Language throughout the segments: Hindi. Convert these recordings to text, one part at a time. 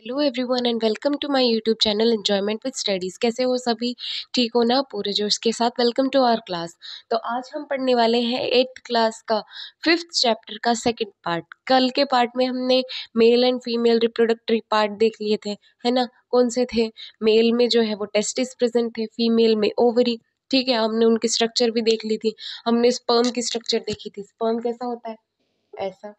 hello everyone and welcome to my YouTube channel enjoyment with studies कैसे हो सभी ठीक हो ना पूरे जोश के साथ वेलकम टू आवर क्लास तो आज हम पढ़ने वाले हैं एट्थ क्लास का फिफ्थ चैप्टर का सेकंड पार्ट कल के पार्ट में हमने male and female reproductive part देख लिए थे है ना कौन से थे मेल में जो है वो टेस्टिस प्रेजेंट थे फीमेल में ओवरी ठीक है हमने उनकी स्ट्रक्चर भी देख ली थी हमने स्पर्म की स्ट्रक्चर देखी थी स्पर्म कैसा होता है ऐसा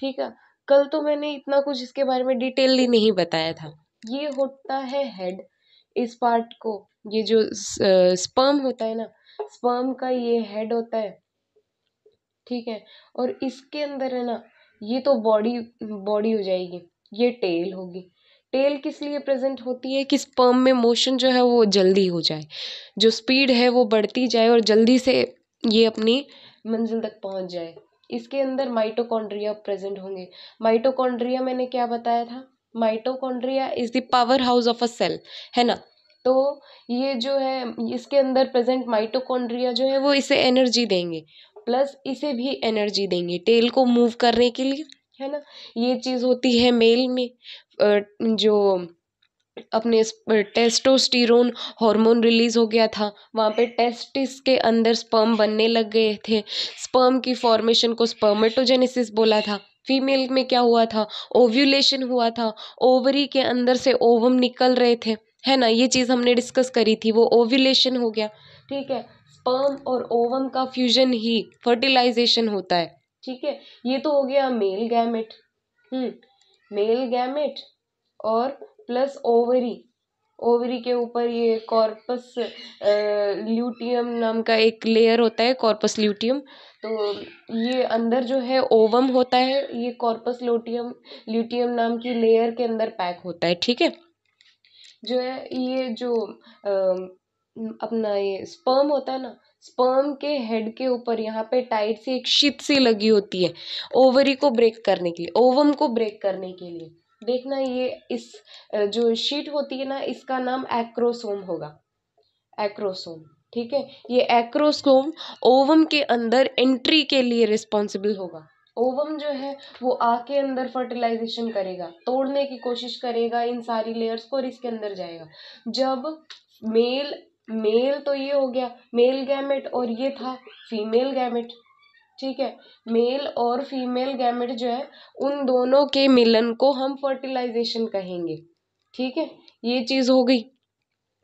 ठीक है कल तो मैंने इतना कुछ इसके बारे में डिटेलली नहीं बताया था ये होता है हेड इस पार्ट को ये जो स्पर्म होता है ना स्पर्म का ये हेड होता है ठीक है और इसके अंदर है ना ये तो बॉडी बॉडी हो जाएगी ये टेल होगी टेल किस लिए प्रेजेंट होती है कि स्पर्म में मोशन जो है वो जल्दी हो जाए जो स्पीड है वो बढ़ती जाए और जल्दी से ये अपनी मंजिल तक पहुंच जाए इसके अंदर माइटोकॉन्ड्रिया प्रेजेंट होंगे माइटोकॉन्ड्रिया मैंने क्या बताया था mitochondria is the power house of a cell है ना तो ये जो है इसके अंदर प्रेजेंट माइटोकॉन्ड्रिया जो है वो इसे एनर्जी देंगे प्लस इसे भी एनर्जी देंगे टेल को मूव करने के लिए है ना ये चीज़ होती है मेल में जो अपने टेस्टोस्टिरोन हार्मोन रिलीज़ हो गया था वहाँ पे टेस्टिस के अंदर स्पर्म बनने लग गए थे स्पर्म की फॉर्मेशन को स्पर्मेटोजेनेसिस बोला था फीमेल में क्या हुआ था ओव्यूलेशन हुआ था ओवरी के अंदर से ओवम निकल रहे थे है ना ये चीज़ हमने डिस्कस करी थी वो ओव्यूलेशन हो गया ठीक है स्पर्म और ओवम का फ्यूजन ही फर्टिलाइजेशन होता है ठीक है ये तो हो गया male gamete hmm male gamete और प्लस ओवरी ओवरी के ऊपर ये कॉर्पस ल्यूटियम नाम का एक लेयर होता है कॉर्पस ल्यूटियम तो ये अंदर जो है ओवम होता है ये कॉर्पस लोटियम ल्यूटियम नाम की लेयर के अंदर पैक होता है ठीक है जो है ये जो आ, अपना ये स्पर्म होता है ना स्पर्म के हेड के ऊपर यहाँ पे टाइट सी एक शीत सी लगी होती है ओवरी को ब्रेक करने के लिए ओवम को ब्रेक करने के लिए देखना ये इस जो शीट होती है ना इसका नाम एक्रोसोम होगा एक्रोसोम ठीक है ये एक्रोसोम ओवम के अंदर एंट्री के लिए रिस्पॉन्सिबल होगा ओवम जो है वो आके अंदर फर्टिलाइजेशन करेगा तोड़ने की कोशिश करेगा इन सारी लेयर्स को और इसके अंदर जाएगा जब मेल मेल तो ये हो गया मेल गैमेट और ये था फीमेल गैमेट ठीक है मेल और फीमेल गैमेट जो है उन दोनों के मिलन को हम फर्टिलाइजेशन कहेंगे ठीक है ये चीज़ हो गई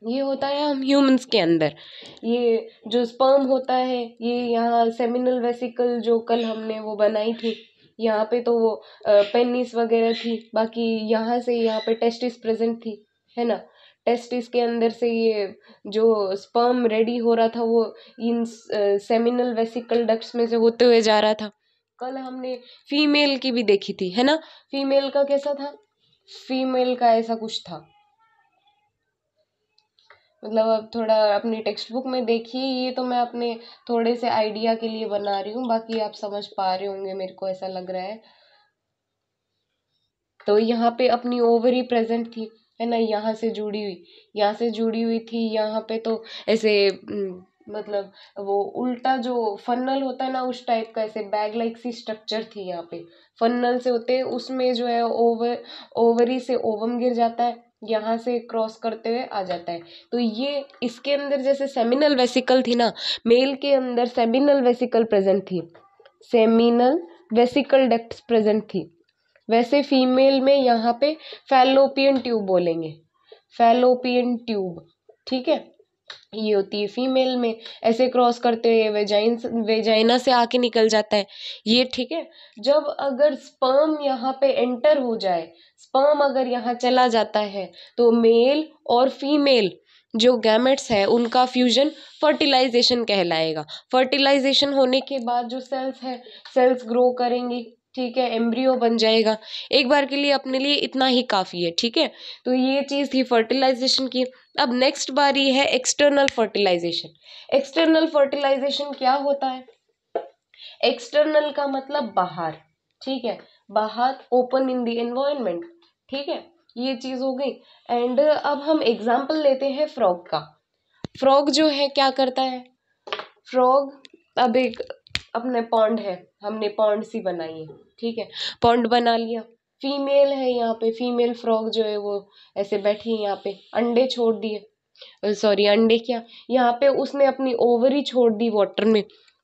ये होता है हम ह्यूमंस के अंदर ये जो स्पर्म होता है ये यहाँ सेमिनल वेसिकल जो कल हमने वो बनाई थी यहाँ पे तो वो पेनिस वगैरह थी बाकी यहाँ से यहाँ पे टेस्टिस प्रेजेंट थी है ना टेस्टिस के अंदर से ये जो स्पर्म रेडी हो रहा था वो इन सेमिनल वेसिकल डक्ट्स में से होते हुए जा रहा था कल हमने फीमेल की भी देखी थी है ना फीमेल का कैसा था फीमेल का ऐसा कुछ था मतलब अब थोड़ा अपनी टेक्स्ट बुक में देखिए ये तो मैं अपने थोड़े से आइडिया के लिए बना रही हूँ बाकी आप समझ पा रहे होंगे मेरे को ऐसा लग रहा है तो यहाँ पे अपनी ओवरी प्रेजेंट थी है ना यहाँ से जुड़ी हुई यहाँ से जुड़ी हुई थी यहाँ पे तो ऐसे मतलब वो उल्टा जो फनल होता है ना उस टाइप का ऐसे बैग लाइक सी स्ट्रक्चर थी यहाँ पे फनल से होते उसमें जो है ओवर ओवरी से ओवम गिर जाता है यहाँ से क्रॉस करते हुए आ जाता है तो ये इसके अंदर जैसे सेमिनल वेसिकल थी ना मेल के अंदर सेमिनल वेसिकल प्रेजेंट थी सेमिनल वेसिकल डक्ट प्रेजेंट थी वैसे फीमेल में यहाँ पे फैलोपियन ट्यूब बोलेंगे फैलोपियन ट्यूब ठीक है ये होती है फीमेल में ऐसे क्रॉस करते हुए वेजाइन वेजाइना से आके निकल जाता है ये ठीक है जब अगर स्पर्म यहाँ पे एंटर हो जाए स्पर्म अगर यहाँ चला जाता है तो मेल और फीमेल जो गैमेट्स है उनका फ्यूजन फर्टिलाइजेशन कहलाएगा फर्टिलाइजेशन होने के बाद जो सेल्स है सेल्स ग्रो करेंगी ठीक है एम्ब्रियो बन जाएगा एक बार के लिए अपने लिए इतना ही काफ़ी है ठीक है तो ये चीज़ थी फर्टिलाइजेशन की अब नेक्स्ट बारी है एक्सटर्नल फर्टिलाइजेशन एक्सटर्नल फर्टिलाइजेशन क्या होता है एक्सटर्नल का मतलब बाहर ठीक है बाहर ओपन इन दी एनवायरमेंट ठीक है ये चीज़ हो गई एंड अब हम एग्जाम्पल लेते हैं फ्रॉग का फ्रॉग जो है क्या करता है फ्रॉग अब एक अपने पौंड है हमने पौंड सी बनाई है ठीक है पौंड बना लिया फीमेल है यहाँ पे फीमेल फ्रॉग जो है वो ऐसे बैठी है यहाँ पे अंडे छोड़ दिए सॉरी अंडे क्या यहाँ पे उसने अपनी ओवरी छोड़ दी वाटर में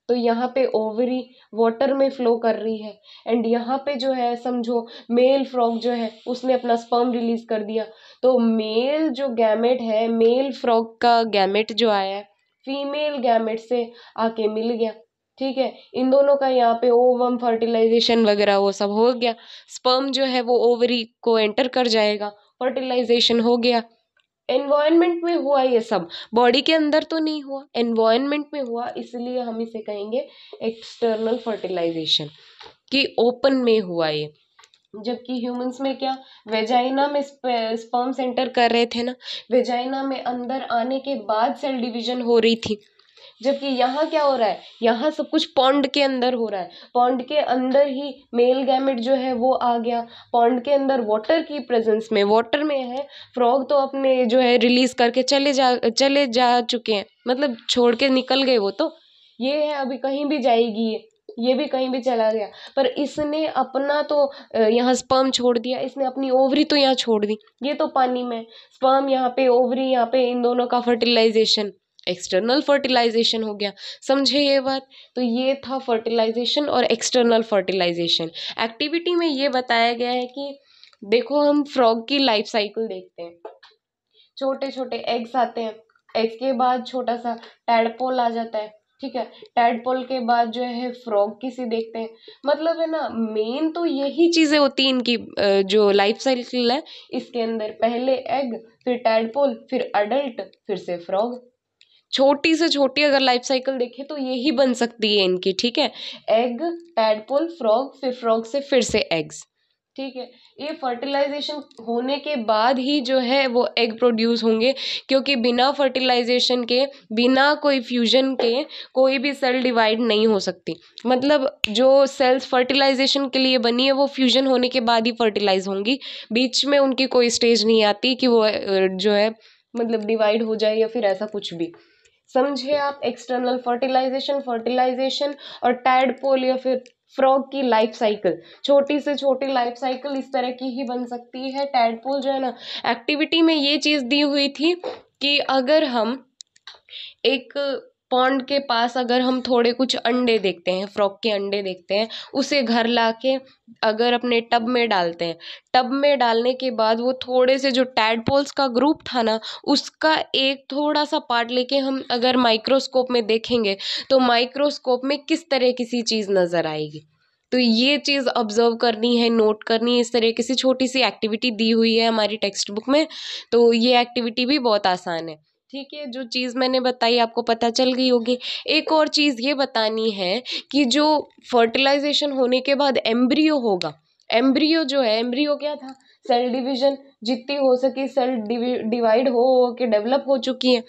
तो यहाँ पे ओवरी वाटर में फ्लो कर रही है एंड यहाँ पे जो है समझो मेल फ्रॉग जो है उसने अपना स्पर्म रिलीज कर दिया तो मेल जो गैमेट है मेल फ्रॉग का गैमेट जो आया है फीमेल गैमेट से आके मिल गया ठीक है इन दोनों का यहाँ पे ओवम फर्टिलाइजेशन वगैरह वो सब हो गया स्पर्म जो है वो ओवरी को एंटर कर जाएगा फर्टिलाइजेशन हो गया एनवायरनमेंट में हुआ ये सब बॉडी के अंदर तो नहीं हुआ एनवायरनमेंट में हुआ इसलिए हम इसे कहेंगे एक्सटर्नल फर्टिलाइजेशन कि ओपन में हुआ ये जबकि ह्यूमंस में क्या वेजाइना में स्पर्म्स एंटर कर रहे थे ना वेजाइना में अंदर आने के बाद सेल डिवीजन हो रही थी जबकि यहाँ क्या हो रहा है यहाँ सब कुछ पौंड के अंदर हो रहा है पौंड के अंदर ही मेल गैमेट जो है वो आ गया पौंड के अंदर वाटर की प्रेजेंस में वाटर में है फ्रॉग तो अपने जो है रिलीज करके चले जा चले जा चुके हैं मतलब छोड़ के निकल गए वो तो ये है अभी कहीं भी जाएगी ये ये भी कहीं भी चला गया पर इसने अपना तो यहाँ स्पर्म छोड़ दिया इसने अपनी ओवरी तो यहाँ छोड़ दी ये तो पानी में स्पर्म यहाँ पे ओवरी यहाँ पे इन दोनों का फर्टिलाइजेशन एक्सटर्नल फर्टिलाइजेशन हो गया समझे ये बात तो ये था फर्टिलाइजेशन और एक्सटर्नल फर्टिलाइजेशन एक्टिविटी में ये बताया गया है कि देखो हम फ्रॉग की लाइफ साइकिल देखते हैं छोटे छोटे एग्स आते हैं एग्स के बाद छोटा सा टैडपोल आ जाता है ठीक है टैडपोल के बाद जो है फ्रॉग किसी देखते हैं मतलब है ना मेन तो यही चीज़ें होती हैं इनकी जो लाइफ साइकिल है इसके अंदर पहले एग फिर टैडपोल फिर अडल्ट फिर से फ्रॉग छोटी से छोटी अगर लाइफ साइकिल देखें तो यही बन सकती है इनकी ठीक है एग टैडपोल फ्रॉग फिर फ्रॉग से फिर से एग्स ठीक है ये फर्टिलाइजेशन होने के बाद ही जो है वो एग प्रोड्यूस होंगे क्योंकि बिना फर्टिलाइजेशन के बिना कोई फ्यूजन के कोई भी सेल डिवाइड नहीं हो सकती मतलब जो सेल्स फर्टिलाइजेशन के लिए बनी है वो फ्यूजन होने के बाद ही फर्टिलाइज होंगी बीच में उनकी कोई स्टेज नहीं आती कि वो जो है मतलब डिवाइड हो जाए या फिर ऐसा कुछ भी समझे आप एक्सटर्नल फर्टिलाइजेशन फर्टिलाइजेशन और टैड पोल या फिर फ्रॉग की लाइफ साइकिल छोटी से छोटी लाइफ साइकिल इस तरह की ही बन सकती है टैडपोल जो है ना एक्टिविटी में ये चीज़ दी हुई थी कि अगर हम एक पौंड के पास अगर हम थोड़े कुछ अंडे देखते हैं फ्रॉक के अंडे देखते हैं उसे घर ला के अगर अपने टब में डालते हैं टब में डालने के बाद वो थोड़े से जो टैडपोल्स का ग्रुप था ना उसका एक थोड़ा सा पार्ट लेके हम अगर माइक्रोस्कोप में देखेंगे तो माइक्रोस्कोप में किस तरह किसी चीज़ नज़र आएगी तो ये चीज़ ऑब्जर्व करनी है नोट करनी है इस तरह की सी छोटी सी एक्टिविटी दी हुई है हमारी टेक्स्ट बुक में तो ये एक्टिविटी भी बहुत आसान है ठीक है जो चीज़ मैंने बताई आपको पता चल गई होगी एक और चीज़ ये बतानी है कि जो फर्टिलाइजेशन होने के बाद एम्ब्रियो होगा एम्ब्रियो जो है एम्ब्रियो क्या था सेल डिवीजन जितनी हो सके सेल डिवाइड हो हो के डेवलप हो चुकी है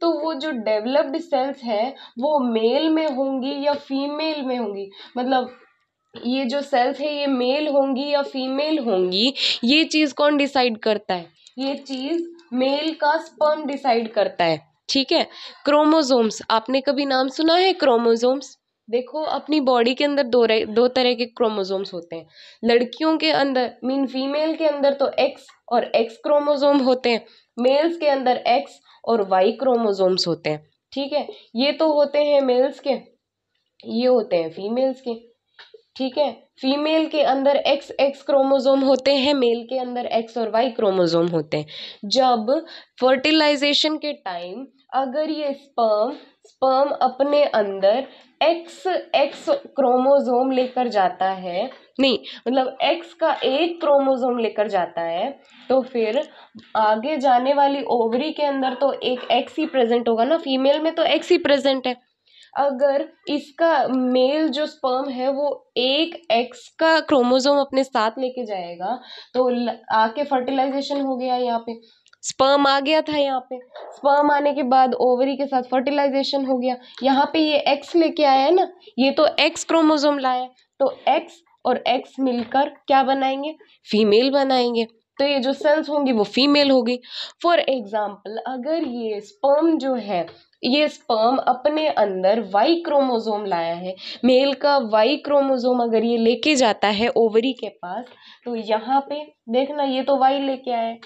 तो वो जो डेवलप्ड सेल्स हैं वो मेल में होंगी या फीमेल में होंगी मतलब ये जो सेल्स है ये मेल होंगी या फीमेल होंगी ये चीज़ कौन डिसाइड करता है ये चीज़ मेल का स्पर्म डिसाइड करता है ठीक है क्रोमोजोम्स आपने कभी नाम सुना है क्रोमोजोम्स देखो अपनी बॉडी के अंदर दो दो तरह के क्रोमोजोम्स होते हैं लड़कियों के अंदर मीन फीमेल के अंदर तो एक्स और एक्स क्रोमोजोम होते हैं मेल्स के अंदर एक्स और वाई क्रोमोजोम्स होते हैं ठीक है ये तो होते हैं मेल्स के ये होते हैं फीमेल्स के ठीक है फीमेल के अंदर एक्स एक्स क्रोमोज़ोम होते हैं मेल के अंदर एक्स और वाई क्रोमोज़ोम होते हैं जब फर्टिलाइजेशन के टाइम अगर ये स्पर्म स्पर्म अपने अंदर एक्स एक्स क्रोमोज़ोम लेकर जाता है नहीं मतलब एक्स का एक क्रोमोज़ोम लेकर जाता है तो फिर आगे जाने वाली ओवरी के अंदर तो एक एक्स ही प्रेजेंट होगा ना फीमेल में तो एक्स ही प्रेजेंट है अगर इसका मेल जो स्पर्म है वो एक एक्स का क्रोमोजोम अपने साथ लेके जाएगा तो आके फर्टिलाइजेशन हो गया यहाँ पे स्पर्म आ गया था यहाँ पे स्पर्म आने के बाद ओवरी के साथ फर्टिलाइजेशन हो गया यहाँ पे ये एक्स लेके आया है ना ये तो एक्स क्रोमोजोम लाया तो एक्स और एक्स मिलकर क्या बनाएंगे फीमेल बनाएंगे तो ये जो सेल्स होंगी वो फीमेल होगी फॉर एग्ज़ाम्पल अगर ये स्पर्म जो है ये स्पर्म अपने अंदर वाई क्रोमोजोम लाया है मेल का वाई क्रोमोजोम अगर ये लेके जाता है ओवरी के पास तो यहाँ पे देखना ये तो वाई लेके आया है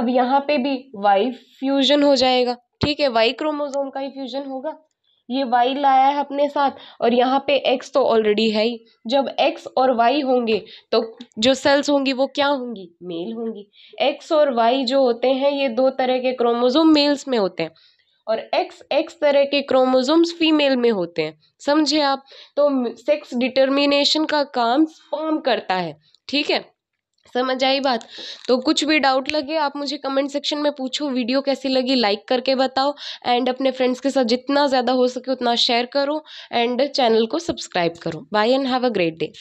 अब यहाँ पे भी वाई फ्यूजन हो जाएगा ठीक है वाई क्रोमोजोम का ही फ्यूजन होगा ये वाई लाया है अपने साथ और यहाँ पे एक्स तो ऑलरेडी है ही जब एक्स और वाई होंगे तो जो सेल्स होंगी वो क्या होंगी मेल होंगी एक्स और वाई जो होते हैं ये दो तरह के क्रोमोजोम मेल्स में होते हैं और एक्स एक्स तरह के क्रोमोजोम्स फीमेल में होते हैं समझे आप तो सेक्स डिटर्मिनेशन का काम स्पर्म करता है ठीक है समझ आई बात तो कुछ भी डाउट लगे आप मुझे कमेंट सेक्शन में पूछो वीडियो कैसी लगी लाइक करके बताओ एंड अपने फ्रेंड्स के साथ जितना ज़्यादा हो सके उतना शेयर करो एंड चैनल को सब्सक्राइब करो bye and have a great day